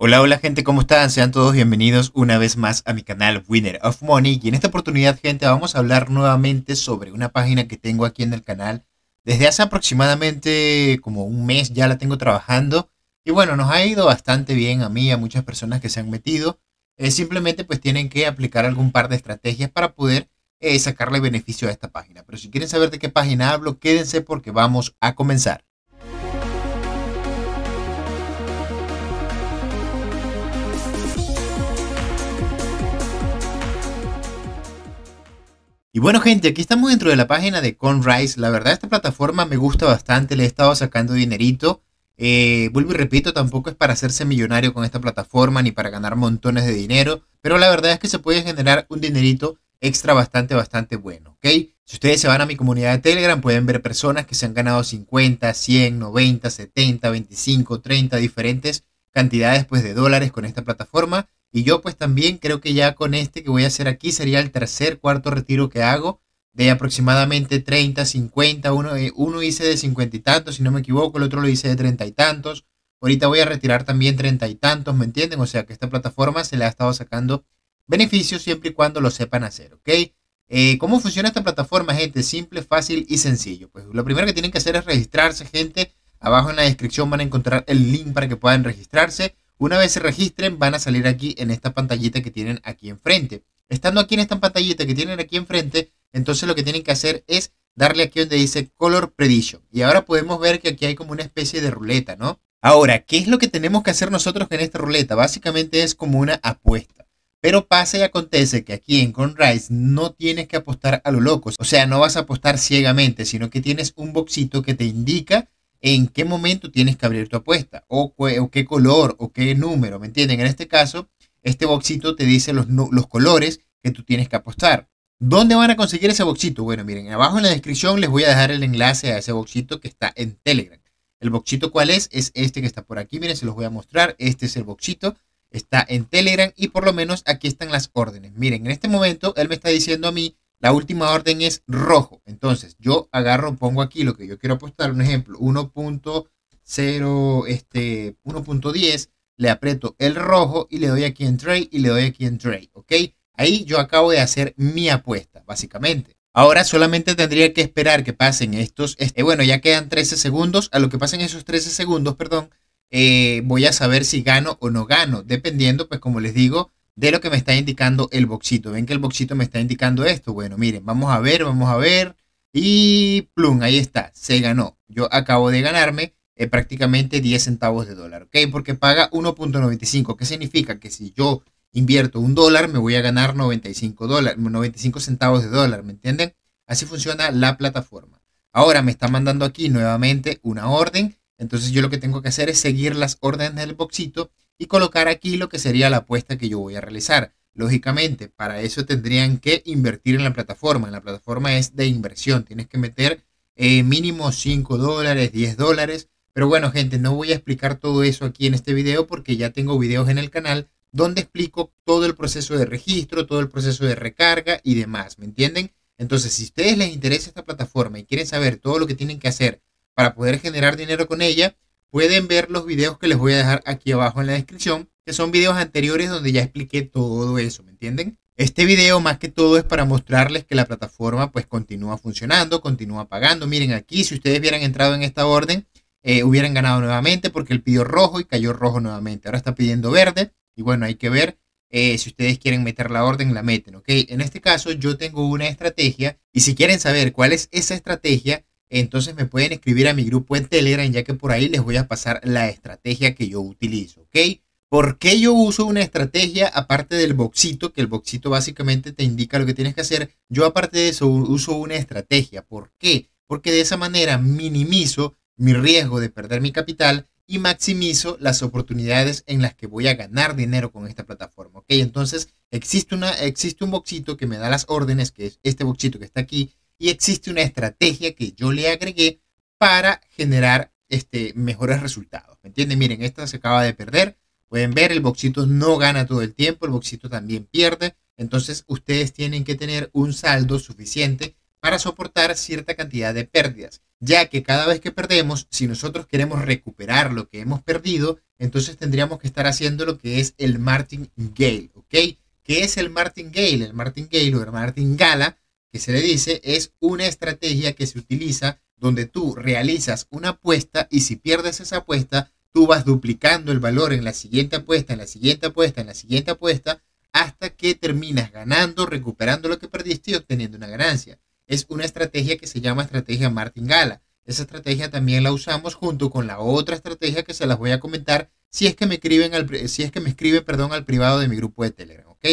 Hola, hola gente, ¿cómo están? Sean todos bienvenidos una vez más a mi canal Winner of Money y en esta oportunidad gente vamos a hablar nuevamente sobre una página que tengo aquí en el canal. Desde hace aproximadamente como un mes ya la tengo trabajando y bueno, nos ha ido bastante bien a mí y a muchas personas que se han metido. Eh, simplemente pues tienen que aplicar algún par de estrategias para poder eh, sacarle beneficio a esta página. Pero si quieren saber de qué página hablo, quédense porque vamos a comenzar. Y bueno gente, aquí estamos dentro de la página de Conrise. La verdad esta plataforma me gusta bastante, le he estado sacando dinerito. Eh, vuelvo y repito, tampoco es para hacerse millonario con esta plataforma ni para ganar montones de dinero, pero la verdad es que se puede generar un dinerito extra bastante, bastante bueno, Si ustedes se van a mi comunidad de Telegram, pueden ver personas que se han ganado 50, 100, 90, 70, 25, 30, diferentes cantidades pues, de dólares con esta plataforma. Y yo pues también creo que ya con este que voy a hacer aquí sería el tercer, cuarto retiro que hago de aproximadamente 30, 50, uno, eh, uno hice de 50 y tantos, si no me equivoco, el otro lo hice de 30 y tantos. Ahorita voy a retirar también 30 y tantos, ¿me entienden? O sea que esta plataforma se le ha estado sacando beneficios siempre y cuando lo sepan hacer, ¿ok? Eh, ¿Cómo funciona esta plataforma, gente? Simple, fácil y sencillo. Pues lo primero que tienen que hacer es registrarse, gente. Abajo en la descripción van a encontrar el link para que puedan registrarse. Una vez se registren, van a salir aquí en esta pantallita que tienen aquí enfrente. Estando aquí en esta pantallita que tienen aquí enfrente, entonces lo que tienen que hacer es darle aquí donde dice Color Prediction. Y ahora podemos ver que aquí hay como una especie de ruleta, ¿no? Ahora, ¿qué es lo que tenemos que hacer nosotros en esta ruleta? Básicamente es como una apuesta. Pero pasa y acontece que aquí en Conrise no tienes que apostar a lo locos. O sea, no vas a apostar ciegamente, sino que tienes un boxito que te indica en qué momento tienes que abrir tu apuesta o, qué color o qué número, ¿me entienden? En este caso, este boxito te dice los, los colores que tú tienes que apostar. ¿Dónde van a conseguir ese boxito? Bueno, miren, abajo en la descripción les voy a dejar el enlace a ese boxito que está en Telegram. ¿El boxito cuál es? Es este que está por aquí. Miren, se los voy a mostrar. Este es el boxito. Está en Telegram y por lo menos aquí están las órdenes. Miren, en este momento él me está diciendo a mí la última orden es rojo. Entonces, yo agarro, pongo aquí lo que yo quiero apostar, un ejemplo, 1.0, este, 1.10, le aprieto el rojo y le doy aquí en trade y le doy aquí en trade, ¿ok? Ahí yo acabo de hacer mi apuesta, básicamente. Ahora solamente tendría que esperar que pasen estos, este, eh, bueno, ya quedan 13 segundos, a lo que pasen esos 13 segundos, perdón, eh, voy a saber si gano o no gano, dependiendo, pues como les digo, de lo que me está indicando el boxito. Ven que el boxito me está indicando esto. Bueno, miren, vamos a ver, vamos a ver. Y plum, ahí está, se ganó. Yo acabo de ganarme eh, prácticamente 10 centavos de dólar, ¿ok? Porque paga 1.95. ¿Qué significa? Que si yo invierto un dólar, me voy a ganar 95, 95 centavos de dólar, ¿me entienden? Así funciona la plataforma. Ahora me está mandando aquí nuevamente una orden. Entonces yo lo que tengo que hacer es seguir las órdenes del boxito y colocar aquí lo que sería la apuesta que yo voy a realizar. Lógicamente, para eso tendrían que invertir en la plataforma. En la plataforma es de inversión. Tienes que meter eh, mínimo 5 dólares, 10 dólares. Pero bueno, gente, no voy a explicar todo eso aquí en este video porque ya tengo videos en el canal donde explico todo el proceso de registro, todo el proceso de recarga y demás. ¿Me entienden? Entonces, si ustedes les interesa esta plataforma y quieren saber todo lo que tienen que hacer para poder generar dinero con ella, Pueden ver los videos que les voy a dejar aquí abajo en la descripción, que son videos anteriores donde ya expliqué todo eso, ¿me entienden? Este video más que todo es para mostrarles que la plataforma pues continúa funcionando, continúa pagando. Miren aquí, si ustedes hubieran entrado en esta orden, eh, hubieran ganado nuevamente porque él pidió rojo y cayó rojo nuevamente. Ahora está pidiendo verde y bueno, hay que ver eh, si ustedes quieren meter la orden, la meten, ¿ok? En este caso yo tengo una estrategia y si quieren saber cuál es esa estrategia, entonces me pueden escribir a mi grupo en Telegram, ya que por ahí les voy a pasar la estrategia que yo utilizo, ¿ok? ¿Por qué yo uso una estrategia aparte del boxito? Que el boxito básicamente te indica lo que tienes que hacer. Yo aparte de eso uso una estrategia. ¿Por qué? Porque de esa manera minimizo mi riesgo de perder mi capital y maximizo las oportunidades en las que voy a ganar dinero con esta plataforma. ¿ok? Entonces existe, una, existe un boxito que me da las órdenes, que es este boxito que está aquí, y existe una estrategia que yo le agregué para generar este, mejores resultados. ¿Me entienden? Miren, esta se acaba de perder. Pueden ver, el boxito no gana todo el tiempo, el boxito también pierde. Entonces ustedes tienen que tener un saldo suficiente para soportar cierta cantidad de pérdidas, ya que cada vez que perdemos, si nosotros queremos recuperar lo que hemos perdido, entonces tendríamos que estar haciendo lo que es el martingale, ¿ok? ¿Qué es el martingale? El martingale o el martingala que se le dice, es una estrategia que se utiliza donde tú realizas una apuesta y si pierdes esa apuesta, tú vas duplicando el valor en la siguiente apuesta, en la siguiente apuesta, en la siguiente apuesta, hasta que terminas ganando, recuperando lo que perdiste y obteniendo una ganancia. Es una estrategia que se llama estrategia martingala. Esa estrategia también la usamos junto con la otra estrategia que se las voy a comentar si es que me escriben al, si es que me escribe perdón, al privado de mi grupo de Telegram, ¿ok?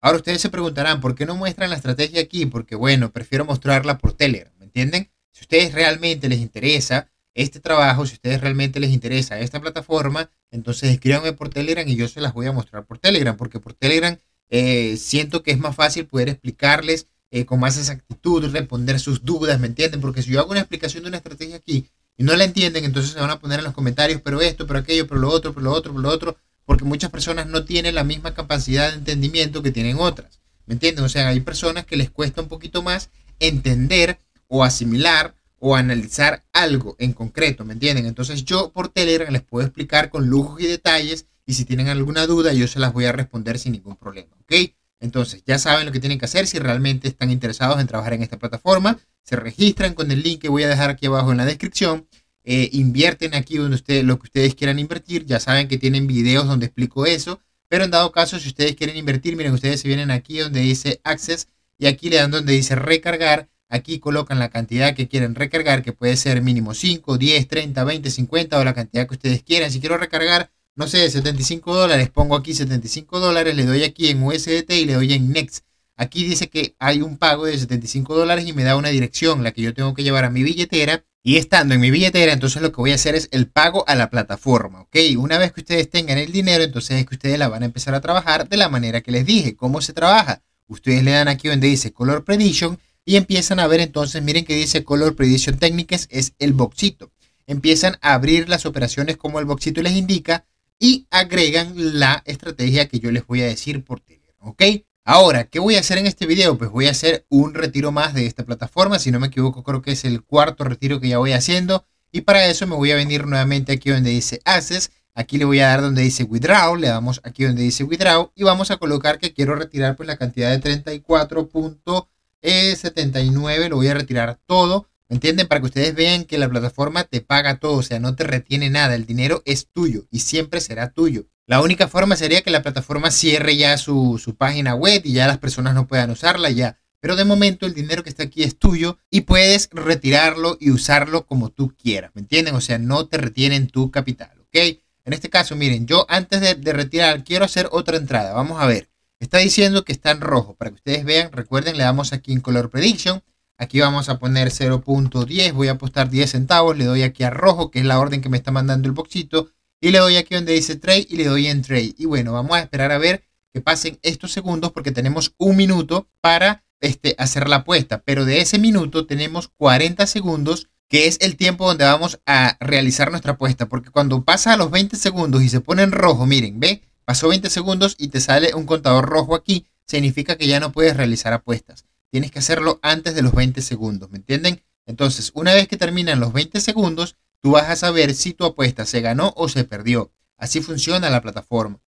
Ahora ustedes se preguntarán, ¿por qué no muestran la estrategia aquí? Porque bueno, prefiero mostrarla por Telegram, ¿me entienden? Si ustedes realmente les interesa este trabajo, si ustedes realmente les interesa esta plataforma, entonces escríbanme por Telegram y yo se las voy a mostrar por Telegram, porque por Telegram eh, siento que es más fácil poder explicarles eh, con más exactitud, responder sus dudas, ¿me entienden? Porque si yo hago una explicación de una estrategia aquí y no la entienden, entonces se van a poner en los comentarios, pero esto, pero aquello, pero lo otro, pero lo otro, pero lo otro porque muchas personas no tienen la misma capacidad de entendimiento que tienen otras. ¿Me entienden? O sea, hay personas que les cuesta un poquito más entender o asimilar o analizar algo en concreto, ¿me entienden? Entonces yo por Telegram les puedo explicar con lujos y detalles y si tienen alguna duda yo se las voy a responder sin ningún problema, ¿ok? Entonces ya saben lo que tienen que hacer si realmente están interesados en trabajar en esta plataforma, se registran con el link que voy a dejar aquí abajo en la descripción eh, invierten aquí donde ustedes, lo que ustedes quieran invertir. Ya saben que tienen videos donde explico eso. Pero en dado caso, si ustedes quieren invertir, miren, ustedes se vienen aquí donde dice Access y aquí le dan donde dice recargar. Aquí colocan la cantidad que quieren recargar, que puede ser mínimo 5, 10, 30, 20, 50 o la cantidad que ustedes quieran. Si quiero recargar, no sé, 75 dólares, pongo aquí 75 dólares, le doy aquí en USDT y le doy en Next. Aquí dice que hay un pago de 75 dólares y me da una dirección, la que yo tengo que llevar a mi billetera y estando en mi billetera, entonces lo que voy a hacer es el pago a la plataforma, ¿ok? Una vez que ustedes tengan el dinero, entonces es que ustedes la van a empezar a trabajar de la manera que les dije. ¿Cómo se trabaja? Ustedes le dan aquí donde dice Color Prediction y empiezan a ver entonces, miren que dice Color Prediction Técnicas, es el boxito. Empiezan a abrir las operaciones como el boxito les indica y agregan la estrategia que yo les voy a decir por teléfono, ¿ok? Ahora, ¿qué voy a hacer en este video? Pues voy a hacer un retiro más de esta plataforma. Si no me equivoco, creo que es el cuarto retiro que ya voy haciendo. Y para eso me voy a venir nuevamente aquí donde dice Access. Aquí le voy a dar donde dice Withdraw. Le damos aquí donde dice Withdraw. Y vamos a colocar que quiero retirar pues, la cantidad de 34.79. Eh, Lo voy a retirar todo. ¿Me entienden? Para que ustedes vean que la plataforma te paga todo. O sea, no te retiene nada. El dinero es tuyo y siempre será tuyo. La única forma sería que la plataforma cierre ya su, página web y ya las personas no puedan usarla ya. Pero de momento el dinero que está aquí es tuyo y puedes retirarlo y usarlo como tú quieras, ¿me entienden? O sea, no te retienen tu capital, ¿ok? En este caso, miren, yo antes de, de retirar quiero hacer otra entrada. Vamos a ver. Está diciendo que está en rojo. Para que ustedes vean, recuerden, le damos aquí en Color Prediction. Aquí vamos a poner 0.10, voy a apostar 10 centavos, le doy aquí a rojo, que es la orden que me está mandando el boxito y le doy aquí donde dice trade y le doy en trade. Y bueno, vamos a esperar a ver que pasen estos segundos porque tenemos un minuto para este, hacer la apuesta. Pero de ese minuto tenemos 40 segundos que es el tiempo donde vamos a realizar nuestra apuesta. Porque cuando pasa a los 20 segundos y se pone en rojo, miren, ve, pasó 20 segundos y te sale un contador rojo aquí, significa que ya no puedes realizar apuestas. Tienes que hacerlo antes de los 20 segundos, ¿me entienden? Entonces, una vez que terminan los 20 segundos, Tú vas a saber si tu apuesta se ganó o se perdió. Así funciona la plataforma.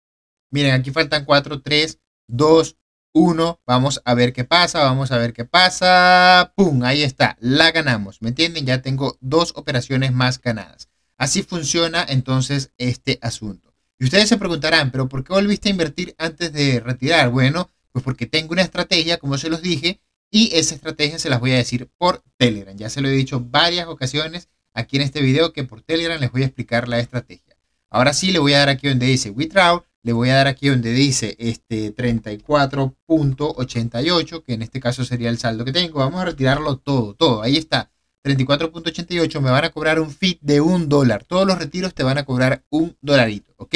Miren, aquí faltan 4, 3, 2, 1. Vamos a ver qué pasa, vamos a ver qué pasa. ¡Pum! Ahí está, la ganamos. ¿Me entienden? Ya tengo dos operaciones más ganadas. Así funciona entonces este asunto. Y ustedes se preguntarán, pero ¿por qué volviste a invertir antes de retirar? Bueno, pues porque tengo una estrategia, como se los dije, y esa estrategia se las voy a decir por Telegram. Ya se lo he dicho varias ocasiones aquí en este video que por Telegram les voy a explicar la estrategia. Ahora sí, le voy a dar aquí donde dice withdraw, le voy a dar aquí donde dice este 34.88, que en este caso sería el saldo que tengo. Vamos a retirarlo todo, todo. Ahí está. 34.88 me van a cobrar un fee de un dólar. Todos los retiros te van a cobrar un dolarito, ¿ok?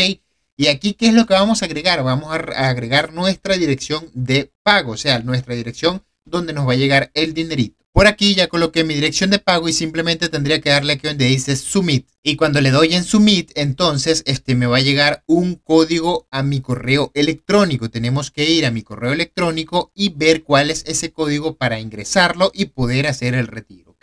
Y aquí, ¿qué es lo que vamos a agregar? Vamos a agregar nuestra dirección de pago, o sea, nuestra dirección donde nos va a llegar el dinerito. Por aquí ya coloqué mi dirección de pago y simplemente tendría que darle aquí donde dice Submit. Y cuando le doy en Submit, entonces este me va a llegar un código a mi correo electrónico. Tenemos que ir a mi correo electrónico y ver cuál es ese código para ingresarlo y poder hacer el retiro,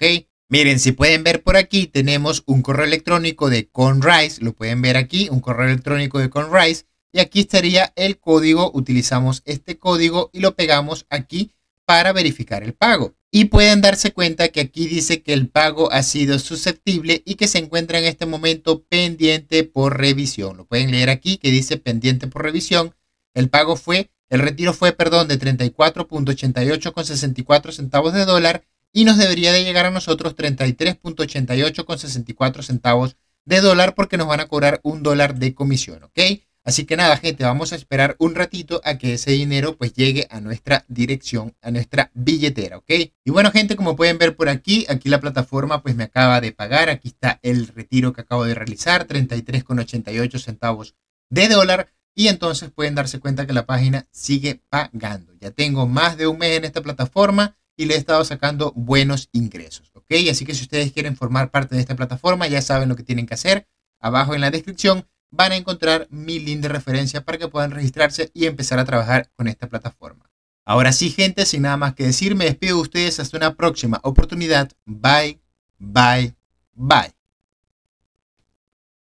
Miren, si pueden ver por aquí, tenemos un correo electrónico de Conrise, lo pueden ver aquí, un correo electrónico de Conrise, y aquí estaría el código, utilizamos este código y lo pegamos aquí para verificar el pago y pueden darse cuenta que aquí dice que el pago ha sido susceptible y que se encuentra en este momento pendiente por revisión. Lo pueden leer aquí que dice pendiente por revisión. El pago fue, el retiro fue, perdón, de con 64 centavos de dólar y nos debería de llegar a nosotros con 64 centavos de dólar porque nos van a cobrar un dólar de comisión, ¿ok? Así que nada, gente, vamos a esperar un ratito a que ese dinero pues llegue a nuestra dirección, a nuestra billetera, ¿ok? Y bueno, gente, como pueden ver por aquí, aquí la plataforma pues me acaba de pagar. Aquí está el retiro que acabo de realizar, 33,88 centavos de dólar. Y entonces pueden darse cuenta que la página sigue pagando. Ya tengo más de un mes en esta plataforma y le he estado sacando buenos ingresos, ¿ok? Así que si ustedes quieren formar parte de esta plataforma, ya saben lo que tienen que hacer. Abajo en la descripción van a encontrar mi link de referencia para que puedan registrarse y empezar a trabajar con esta plataforma. Ahora sí, gente, sin nada más que decir, me despido de ustedes hasta una próxima oportunidad. Bye, bye, bye.